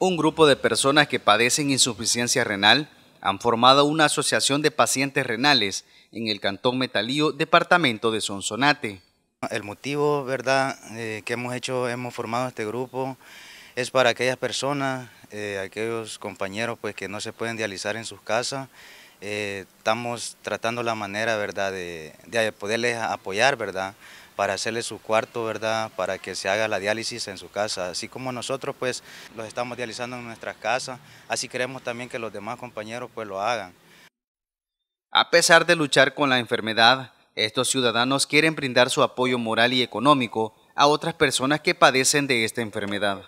un grupo de personas que padecen insuficiencia renal han formado una asociación de pacientes renales en el Cantón Metalío, departamento de Sonsonate. El motivo verdad, eh, que hemos hecho, hemos formado este grupo, es para aquellas personas, eh, aquellos compañeros pues, que no se pueden dializar en sus casas. Eh, estamos tratando la manera verdad, de, de poderles apoyar, ¿verdad? para hacerle su cuarto, ¿verdad? Para que se haga la diálisis en su casa. Así como nosotros, pues, los estamos dializando en nuestras casas, así queremos también que los demás compañeros, pues, lo hagan. A pesar de luchar con la enfermedad, estos ciudadanos quieren brindar su apoyo moral y económico a otras personas que padecen de esta enfermedad.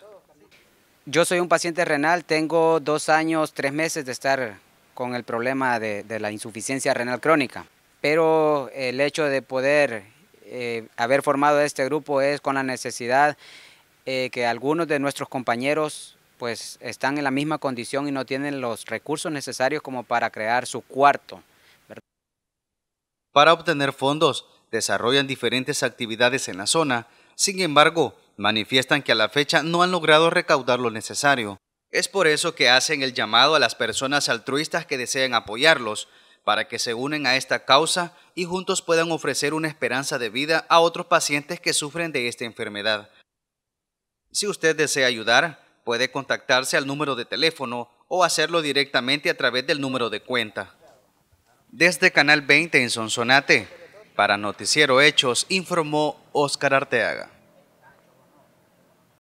Yo soy un paciente renal, tengo dos años, tres meses de estar con el problema de, de la insuficiencia renal crónica, pero el hecho de poder eh, haber formado este grupo es con la necesidad eh, que algunos de nuestros compañeros pues están en la misma condición y no tienen los recursos necesarios como para crear su cuarto. Para obtener fondos, desarrollan diferentes actividades en la zona, sin embargo, manifiestan que a la fecha no han logrado recaudar lo necesario. Es por eso que hacen el llamado a las personas altruistas que desean apoyarlos, para que se unen a esta causa y juntos puedan ofrecer una esperanza de vida a otros pacientes que sufren de esta enfermedad. Si usted desea ayudar, puede contactarse al número de teléfono o hacerlo directamente a través del número de cuenta. Desde Canal 20 en Sonsonate, para Noticiero Hechos, informó Óscar Arteaga.